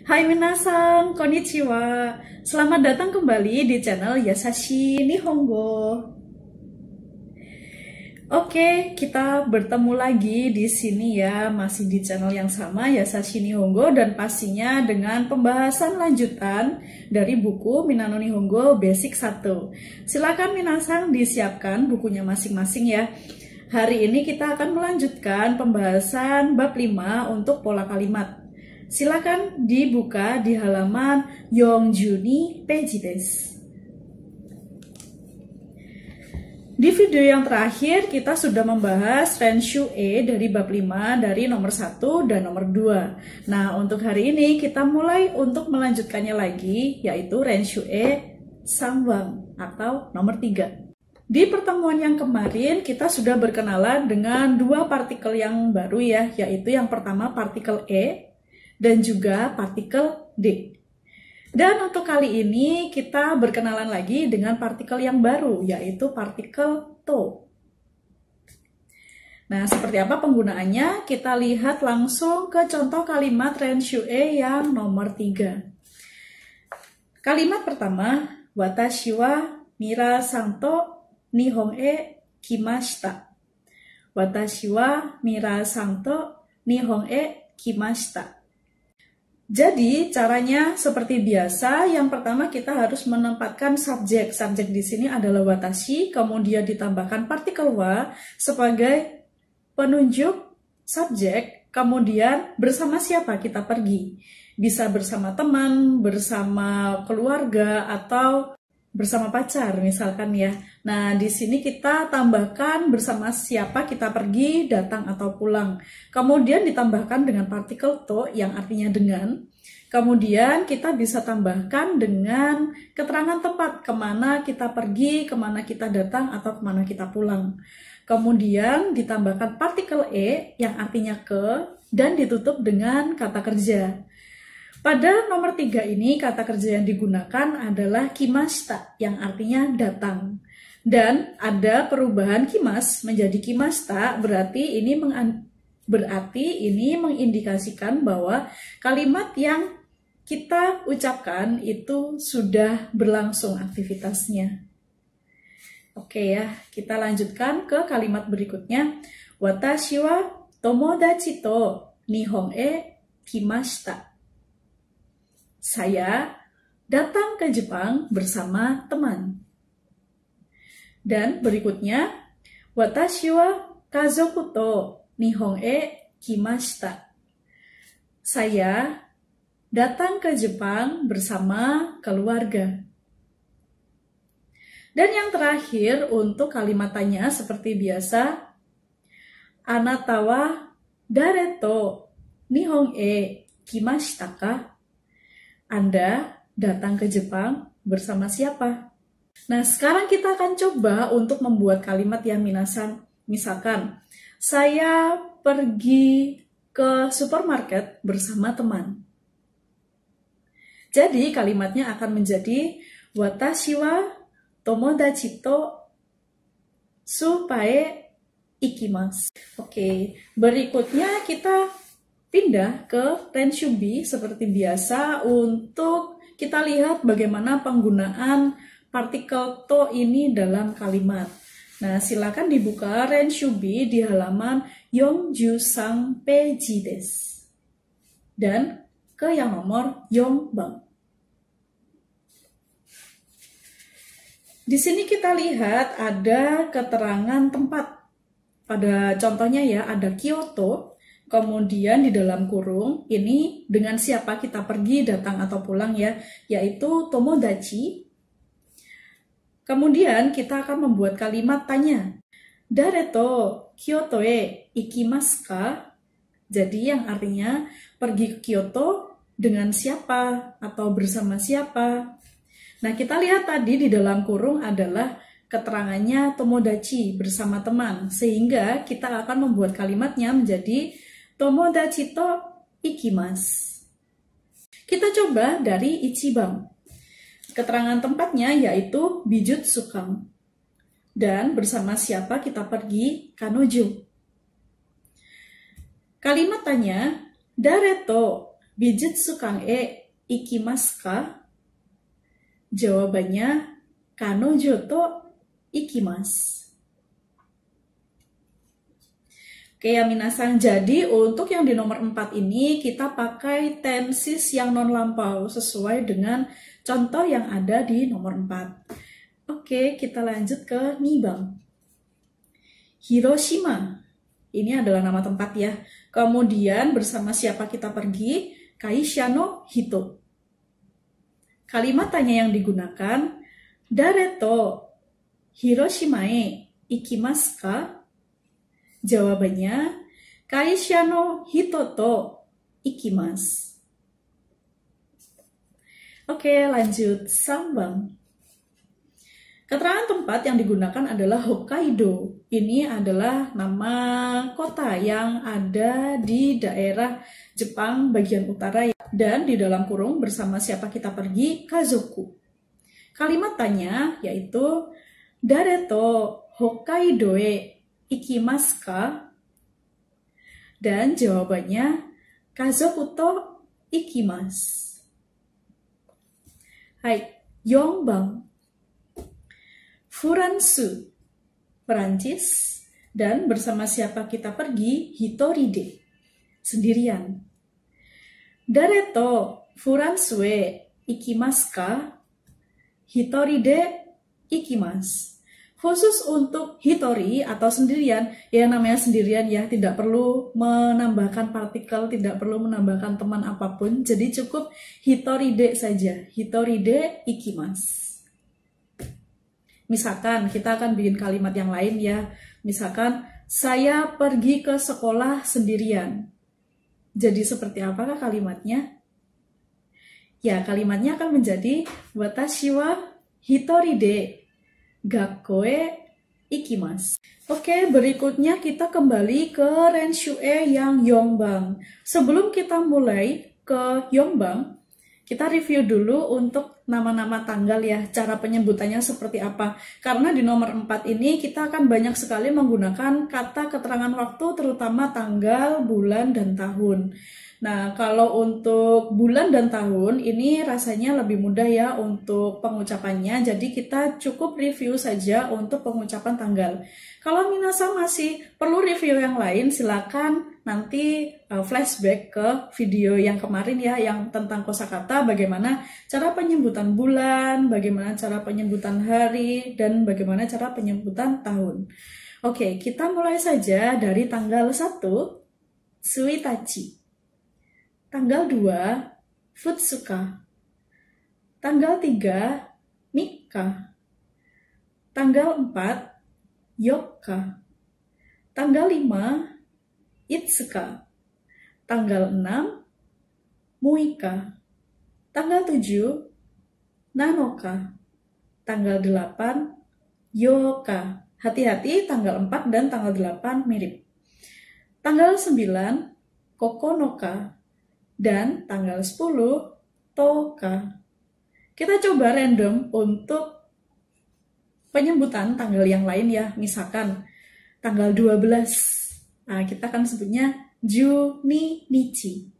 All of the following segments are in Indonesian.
Hai Minasang, konnichiwa. Selamat datang kembali di channel Yasashi Nihongo. Oke, kita bertemu lagi di sini ya, masih di channel yang sama Yasashi Nihongo dan pastinya dengan pembahasan lanjutan dari buku Minano Nihongo Basic 1. Silakan Minasang disiapkan bukunya masing-masing ya. Hari ini kita akan melanjutkan pembahasan bab 5 untuk pola kalimat. Silakan dibuka di halaman Yongjuni Pages. Di video yang terakhir kita sudah membahas Renshu E dari bab 5 dari nomor 1 dan nomor 2. Nah, untuk hari ini kita mulai untuk melanjutkannya lagi yaitu Renshu E Sangwang atau nomor 3. Di pertemuan yang kemarin kita sudah berkenalan dengan dua partikel yang baru ya, yaitu yang pertama partikel E dan juga partikel D. Dan untuk kali ini kita berkenalan lagi dengan partikel yang baru, yaitu partikel to. Nah, seperti apa penggunaannya? Kita lihat langsung ke contoh kalimat Renshue yang nomor 3. Kalimat pertama, Watashi wa mira santo nihon e kimashita. Watashi wa mira santo nihon e kimashita. Jadi caranya seperti biasa, yang pertama kita harus menempatkan subjek. Subjek di sini adalah watashi, kemudian ditambahkan partikel wa sebagai penunjuk subjek, kemudian bersama siapa kita pergi. Bisa bersama teman, bersama keluarga, atau bersama pacar misalkan ya. Nah, di sini kita tambahkan bersama siapa kita pergi, datang atau pulang. Kemudian ditambahkan dengan partikel to yang artinya dengan. Kemudian kita bisa tambahkan dengan keterangan tepat kemana kita pergi, kemana kita datang, atau kemana kita pulang. Kemudian ditambahkan partikel e yang artinya ke dan ditutup dengan kata kerja. Pada nomor tiga ini, kata kerja yang digunakan adalah kimasta, yang artinya datang. Dan ada perubahan kimas menjadi kimasta, berarti ini berarti ini mengindikasikan bahwa kalimat yang kita ucapkan itu sudah berlangsung aktivitasnya. Oke ya, kita lanjutkan ke kalimat berikutnya. Watashi wa tomodachi to nihon e kimashita. Saya datang ke Jepang bersama teman. Dan berikutnya, watashi wa kazoku to nihon e kimashita. Saya datang ke Jepang bersama keluarga. Dan yang terakhir untuk kalimat tanya seperti biasa, Anatawa dareto nihon e kimashita ka? Anda datang ke Jepang bersama siapa? Nah, sekarang kita akan coba untuk membuat kalimat yang minasan. Misalkan, saya pergi ke supermarket bersama teman. Jadi, kalimatnya akan menjadi Watashi wa tomodachi to supae ikimas. Oke, berikutnya kita pindah ke Renshu B seperti biasa untuk kita lihat bagaimana penggunaan partikel to ini dalam kalimat. Nah, silakan dibuka range B di halaman Yongju Sang Peji Des. Dan ke yang nomor Yongbang. Di sini kita lihat ada keterangan tempat. Pada contohnya ya, ada Kyoto, Kemudian di dalam kurung ini dengan siapa kita pergi, datang atau pulang ya, yaitu tomodachi. Kemudian kita akan membuat kalimat tanya. dareto to Kyoto e ikimasu ka? Jadi yang artinya pergi ke Kyoto dengan siapa atau bersama siapa. Nah, kita lihat tadi di dalam kurung adalah keterangannya tomodachi bersama teman sehingga kita akan membuat kalimatnya menjadi Tomodachi to ikimasu. Kita coba dari Ichiban. Keterangan tempatnya yaitu Bijutsukang. Dan bersama siapa kita pergi? Kanoju. Kalimat tanya, Dareto sukang e ikimasu ka? Jawabannya, Kanojo to ikimasu. Kayak minasan, jadi untuk yang di nomor 4 ini kita pakai tenses yang non lampau sesuai dengan contoh yang ada di nomor 4. Oke, kita lanjut ke Nibang. Hiroshima. Ini adalah nama tempat ya. Kemudian bersama siapa kita pergi? Kaishano Hito. Kalimat tanya yang digunakan, Dareto Hiroshimae ikimasu ka? Jawabannya, Kaishano Hitoto Ikimas. Oke, lanjut sambang. Keterangan tempat yang digunakan adalah Hokkaido. Ini adalah nama kota yang ada di daerah Jepang bagian utara dan di dalam kurung bersama siapa kita pergi Kazoku. Kalimat tanya yaitu Dareto Hokkaidoe ikimasu ka? Dan jawabannya kazokuto ikimasu. Hai, Yongbang. Furansu, Perancis, dan bersama siapa kita pergi, Hitori de sendirian. Dareto furansue ikimasu ka? Hitoride ikimasu. Khusus untuk hitori atau sendirian, ya namanya sendirian ya, tidak perlu menambahkan partikel, tidak perlu menambahkan teman apapun. Jadi cukup hitoride saja, hitoride ikimas. Misalkan kita akan bikin kalimat yang lain ya. Misalkan saya pergi ke sekolah sendirian. Jadi seperti apakah kalimatnya? Ya, kalimatnya akan menjadi watashi wa hitori de gakoe ikimas. Oke, berikutnya kita kembali ke Renshue yang Yongbang. Sebelum kita mulai ke Yongbang, kita review dulu untuk nama-nama tanggal ya, cara penyebutannya seperti apa. Karena di nomor 4 ini kita akan banyak sekali menggunakan kata keterangan waktu terutama tanggal, bulan, dan tahun. Nah, kalau untuk bulan dan tahun ini rasanya lebih mudah ya untuk pengucapannya. Jadi kita cukup review saja untuk pengucapan tanggal. Kalau Minasa masih perlu review yang lain, silakan nanti eh, flashback ke video yang kemarin ya yang tentang kosakata bagaimana cara penyebutan bulan, bagaimana cara penyebutan hari dan bagaimana cara penyebutan tahun. Oke, kita mulai saja dari tanggal 1 Suitachi. Tanggal 2, Futsuka. Tanggal 3, Mika. Tanggal 4, Yoka. Tanggal 5, Itsuka. Tanggal 6, Muika. Tanggal 7, Nanoka. Tanggal 8, Yoka. Hati-hati tanggal 4 dan tanggal 8 mirip. Tanggal 9, Kokonoka dan tanggal 10 Toka. Kita coba random untuk penyebutan tanggal yang lain ya, misalkan tanggal 12. Nah, kita kan sebutnya Juni Nichi.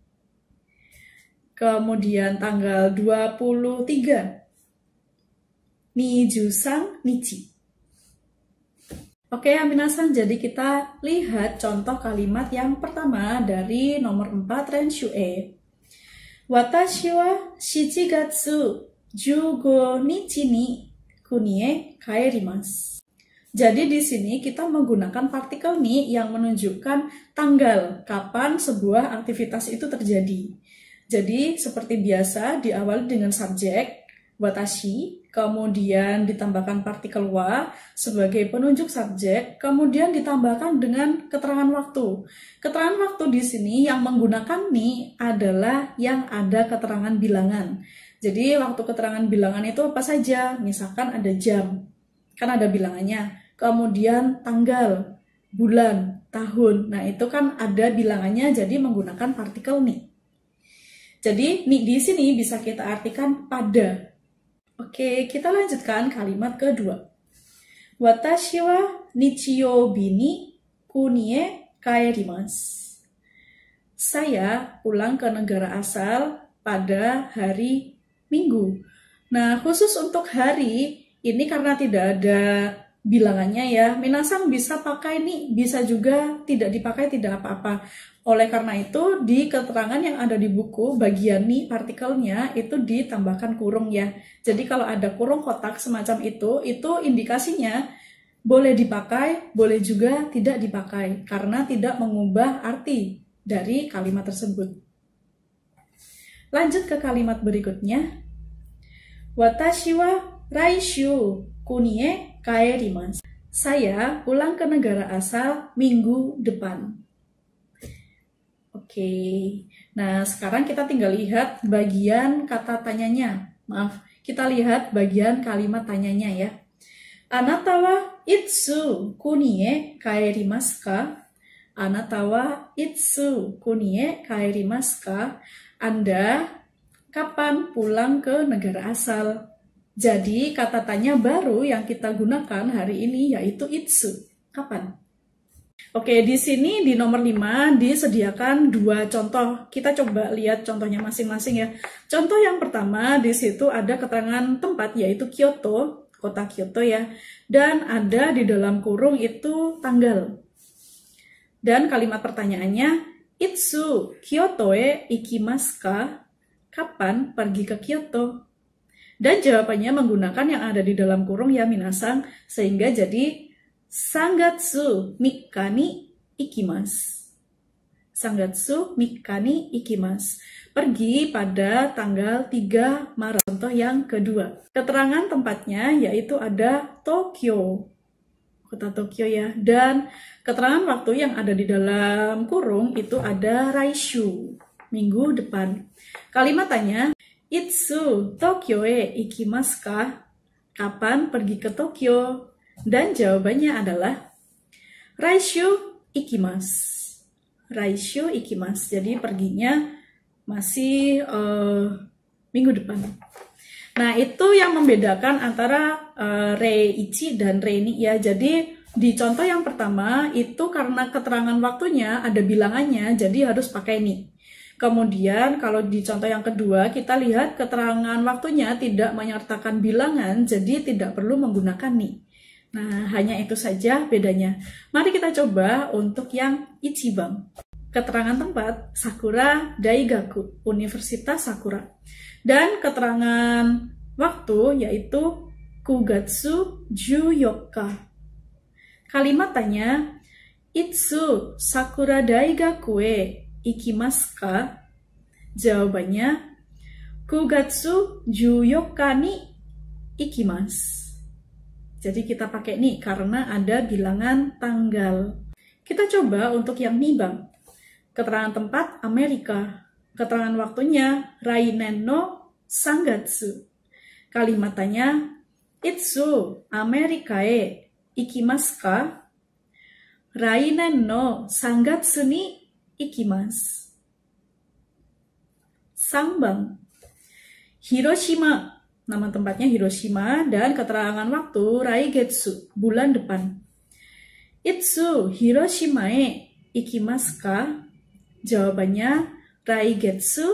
Kemudian tanggal 23 Nijusang Nichi. Oke, Aminasan, jadi kita lihat contoh kalimat yang pertama dari nomor 4 E. Watashi wa shichigatsu jugo nichi ni kunie kaerimasu. Jadi di sini kita menggunakan partikel ni yang menunjukkan tanggal kapan sebuah aktivitas itu terjadi. Jadi seperti biasa diawali dengan subjek watashi kemudian ditambahkan partikel wa sebagai penunjuk subjek, kemudian ditambahkan dengan keterangan waktu. Keterangan waktu di sini yang menggunakan ni adalah yang ada keterangan bilangan. Jadi waktu keterangan bilangan itu apa saja? Misalkan ada jam, kan ada bilangannya. Kemudian tanggal, bulan, tahun. Nah, itu kan ada bilangannya jadi menggunakan partikel ni. Jadi, ni di sini bisa kita artikan pada Oke, kita lanjutkan kalimat kedua. Watashi wa nichiyobi ni kunie kaerimasu. Saya pulang ke negara asal pada hari Minggu. Nah, khusus untuk hari ini karena tidak ada bilangannya ya, Minasang bisa pakai nih, bisa juga tidak dipakai tidak apa-apa. Oleh karena itu, di keterangan yang ada di buku, bagian ni partikelnya itu ditambahkan kurung ya. Jadi kalau ada kurung kotak semacam itu, itu indikasinya boleh dipakai, boleh juga tidak dipakai karena tidak mengubah arti dari kalimat tersebut. Lanjut ke kalimat berikutnya. Watashi wa raishu kunie kaerimasu. Saya pulang ke negara asal minggu depan. Oke, nah sekarang kita tinggal lihat bagian kata tanyanya. Maaf, kita lihat bagian kalimat tanyanya ya. Anata wa itsu kunie kaerimasu ka? Anata wa itsu kunie kaerimasu ka? Anda kapan pulang ke negara asal? Jadi kata tanya baru yang kita gunakan hari ini yaitu itsu. Kapan? Oke, di sini di nomor 5 disediakan dua contoh. Kita coba lihat contohnya masing-masing ya. Contoh yang pertama di situ ada keterangan tempat yaitu Kyoto, kota Kyoto ya. Dan ada di dalam kurung itu tanggal. Dan kalimat pertanyaannya Itsu Kyoto e ikimasu ka? Kapan pergi ke Kyoto? Dan jawabannya menggunakan yang ada di dalam kurung ya minasang sehingga jadi Sangatsu mikani ikimas. Sangatsu mikani ikimas. Pergi pada tanggal 3 Maret. Contoh yang kedua. Keterangan tempatnya yaitu ada Tokyo. Kota Tokyo ya. Dan keterangan waktu yang ada di dalam kurung itu ada Raishu. Minggu depan. Kalimatnya, Itsu Tokyo e ikimasu ka? Kapan pergi ke Tokyo? Dan jawabannya adalah ratio ikimas. Ratio ikimas. Jadi perginya masih uh, minggu depan. Nah, itu yang membedakan antara uh, eh, reichi dan reini. ya. Jadi di contoh yang pertama itu karena keterangan waktunya ada bilangannya, jadi harus pakai ni. Kemudian kalau di contoh yang kedua kita lihat keterangan waktunya tidak menyertakan bilangan, jadi tidak perlu menggunakan ni. Nah, hanya itu saja bedanya. Mari kita coba untuk yang Ichiban. Keterangan tempat Sakura Daigaku, Universitas Sakura. Dan keterangan waktu yaitu Kugatsu Juyoka. Kalimat tanya, Itsu Sakura Daigaku e ikimasu Jawabannya, Kugatsu Juyoka ni ikimasu. Jadi kita pakai ni karena ada bilangan tanggal. Kita coba untuk yang ni bang. Keterangan tempat Amerika. Keterangan waktunya Rainen no Sangatsu. Kalimatnya Itsu Amerikae ikimasu ka? Rainen no Sangatsu ni ikimasu. Sambang. Hiroshima Nama tempatnya Hiroshima dan keterangan waktu Raigetsu, bulan depan. Itsu Hiroshimae ikimasu ka? Jawabannya Raigetsu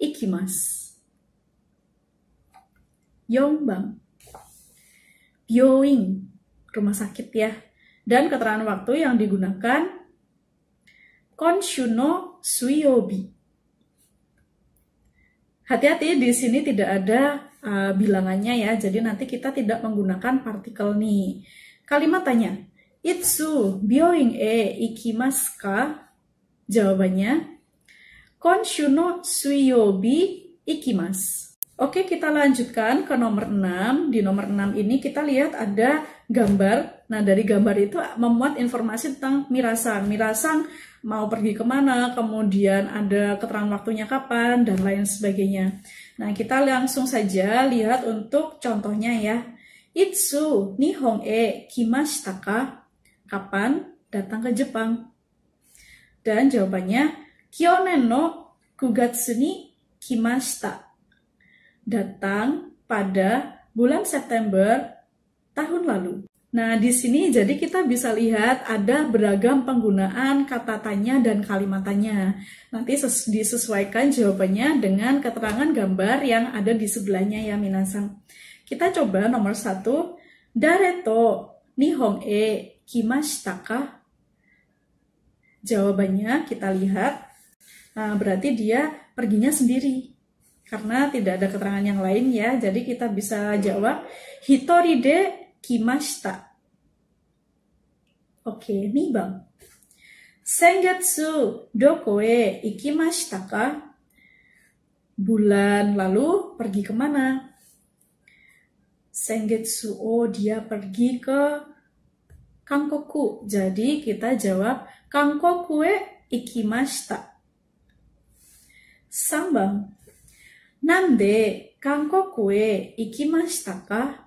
ikimasu. Yongbang. Yoing, rumah sakit ya. Dan keterangan waktu yang digunakan Konshuno Suyobi. Hati-hati di sini tidak ada uh, bilangannya ya. Jadi nanti kita tidak menggunakan partikel ni. Kalimat tanya, Itsu bioing e ikimasu ka? Jawabannya, no suiyobi ikimasu. Oke, kita lanjutkan ke nomor 6. Di nomor 6 ini kita lihat ada gambar. Nah, dari gambar itu memuat informasi tentang mirasan. Mirasan mau pergi kemana, kemudian ada keterangan waktunya kapan, dan lain sebagainya. Nah, kita langsung saja lihat untuk contohnya ya. Itsu nihon e kimashita Kapan datang ke Jepang? Dan jawabannya kyonen no kugatsu ni kimashita. Datang pada bulan September tahun lalu. Nah, di sini jadi kita bisa lihat ada beragam penggunaan kata tanya dan kalimat tanya. Nanti disesuaikan jawabannya dengan keterangan gambar yang ada di sebelahnya ya minasang Kita coba nomor satu. Dareto nihong e kimashita ka? Jawabannya kita lihat. Nah, berarti dia perginya sendiri. Karena tidak ada keterangan yang lain ya, jadi kita bisa jawab hitori de kimashita. Oke, okay, 2 ka? Bulan lalu pergi kemana? Sengetsu, oh dia pergi ke Kangkoku. Jadi kita jawab Kangkoku e ikimashita. Sambang. Nande Kangkoku e ikimashita ka?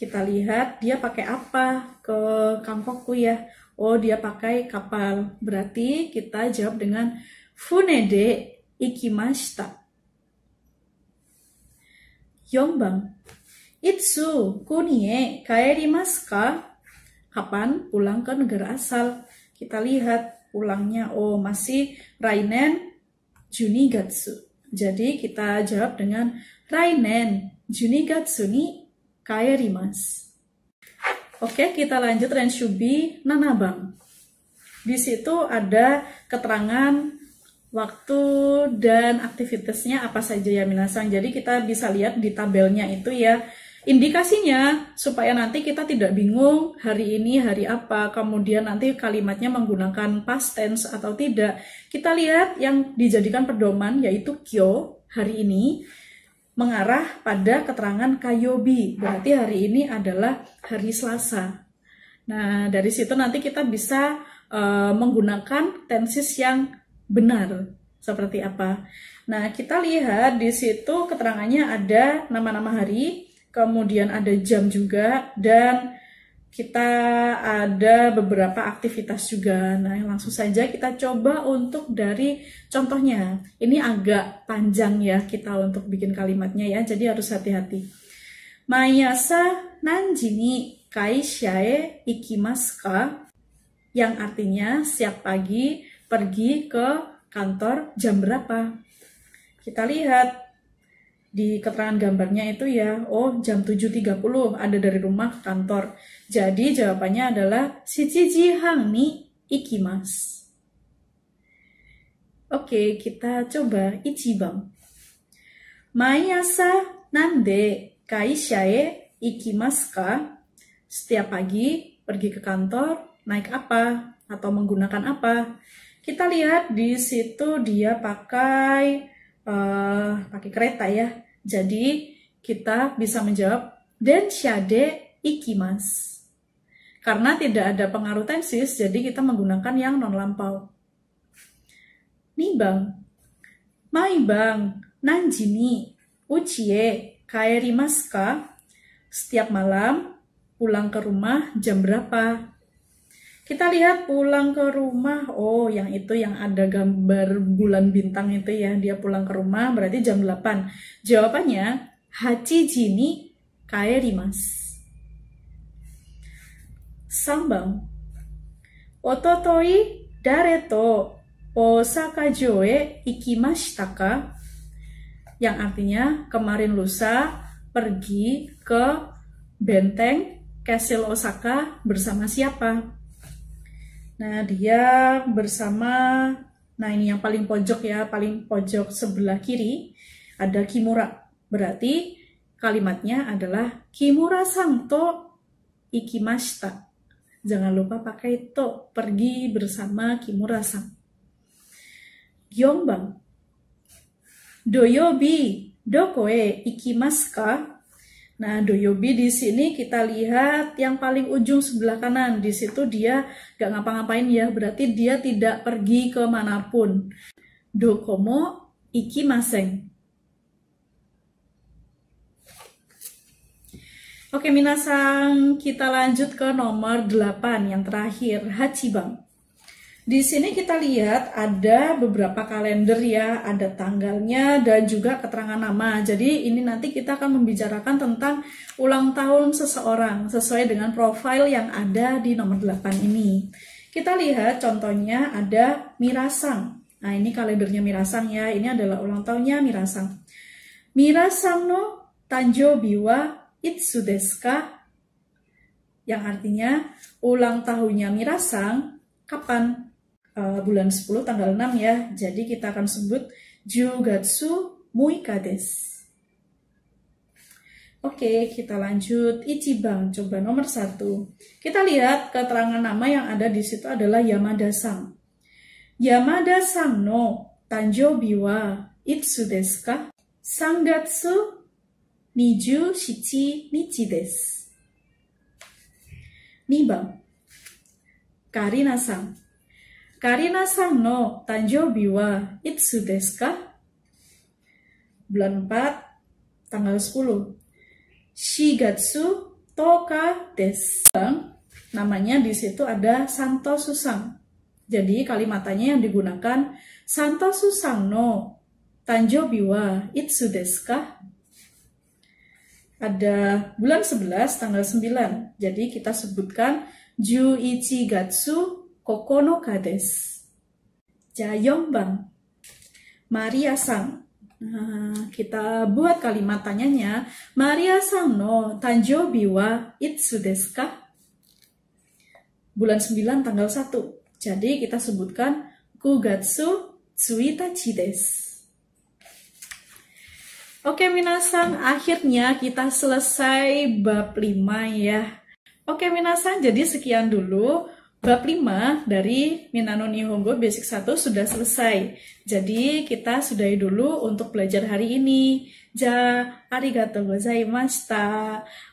kita lihat dia pakai apa ke Kangkoku ya. Oh, dia pakai kapal. Berarti kita jawab dengan funede ikimashita. Yombang. Itsu kunie kaerimasu ka? Kapan pulang ke negara asal? Kita lihat pulangnya oh masih rainen junigatsu. Jadi kita jawab dengan rainen junigatsu ni kaerimas. Oke, kita lanjut Renshubi Nanabang. Di situ ada keterangan waktu dan aktivitasnya apa saja ya minasang. Jadi kita bisa lihat di tabelnya itu ya indikasinya supaya nanti kita tidak bingung hari ini hari apa, kemudian nanti kalimatnya menggunakan past tense atau tidak. Kita lihat yang dijadikan pedoman yaitu kyo hari ini mengarah pada keterangan Kayobi. Berarti hari ini adalah hari Selasa. Nah, dari situ nanti kita bisa uh, menggunakan tenses yang benar. Seperti apa? Nah, kita lihat di situ keterangannya ada nama-nama hari, kemudian ada jam juga, dan kita ada beberapa aktivitas juga. Nah, langsung saja kita coba untuk dari contohnya. Ini agak panjang ya kita untuk bikin kalimatnya ya, jadi harus hati-hati. Mayasa Nanjini kaisyae kaisha Yang artinya siap pagi pergi ke kantor jam berapa? Kita lihat di keterangan gambarnya itu ya, oh jam 7.30 ada dari rumah kantor. Jadi jawabannya adalah Shichiji hang ni ikimas. Oke, kita coba ichiban. Mayasa nande kaisha e ka? Setiap pagi pergi ke kantor, naik apa? Atau menggunakan apa? Kita lihat di situ dia pakai uh, pakai kereta ya. Jadi kita bisa menjawab dan shade ikimas. Karena tidak ada pengaruh tensis, jadi kita menggunakan yang non lampau. Ni bang, mai bang, nanjini, uchie, ka? Setiap malam pulang ke rumah jam berapa? Kita lihat pulang ke rumah. Oh, yang itu yang ada gambar bulan bintang itu ya. Dia pulang ke rumah berarti jam 8. Jawabannya Hachi jini kaerimas. Sambang. Ototoi dare to Osaka joe ikimashita ka? Yang artinya kemarin lusa pergi ke benteng Castle Osaka bersama siapa? Nah, dia bersama nah ini yang paling pojok ya, paling pojok sebelah kiri ada Kimura. Berarti kalimatnya adalah Kimura sang to ikimashita. Jangan lupa pakai to, pergi bersama Kimura sang. Gyeongbang. Doyobi doko e ikimasu ka? Nah, Do Doyobi di sini kita lihat yang paling ujung sebelah kanan. Di situ dia gak ngapa-ngapain ya, berarti dia tidak pergi ke Do komo Iki Maseng. Oke, minasang, kita lanjut ke nomor 8 yang terakhir, Hachibang. Di sini kita lihat ada beberapa kalender ya, ada tanggalnya dan juga keterangan nama. Jadi ini nanti kita akan membicarakan tentang ulang tahun seseorang sesuai dengan profil yang ada di nomor 8 ini. Kita lihat contohnya ada Mirasang. Nah ini kalendernya Mirasang ya, ini adalah ulang tahunnya Mirasang. Mirasang no Tanjo Biwa Itsudeska yang artinya ulang tahunnya Mirasang kapan Eh, bulan 10 tanggal 6 ya. Jadi kita akan sebut Jugatsu Muika des. Oke, kita lanjut Ichiban, coba nomor 1. Kita lihat keterangan nama yang ada di situ adalah Yamada Sang. Yamada Sang no tanjoubi wa Itsu desu ka? Sangatsu Niju Shichi Nichi desu. Niba Karina san Karina sang Tanjo Biwa Itsu Deska Bulan 4 tanggal 10 Shigatsu Toka Desang namanya di situ ada Santo Susang. Jadi kalimatannya yang digunakan Santo Susang no Tanjo Biwa Itsu Deska ada bulan 11 tanggal 9. Jadi kita sebutkan Juichi Gatsu Okono Kades, Jayongbang, Maria Sang. Nah, kita buat kalimat tanyanya, Maria Sang no Tanjo Biwa Itsudeska. Bulan 9 tanggal 1. Jadi kita sebutkan Kugatsu Tsuitachi desu. Oke Minasan, akhirnya kita selesai bab 5 ya. Oke Minasan, jadi sekian dulu Bab 5 dari Minano Nihongo Basic 1 sudah selesai. Jadi kita sudahi dulu untuk belajar hari ini. Ja, arigatou gozaimashita.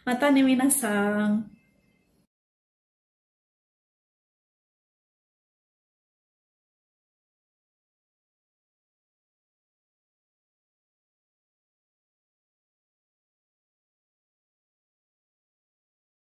Mata ne minasang.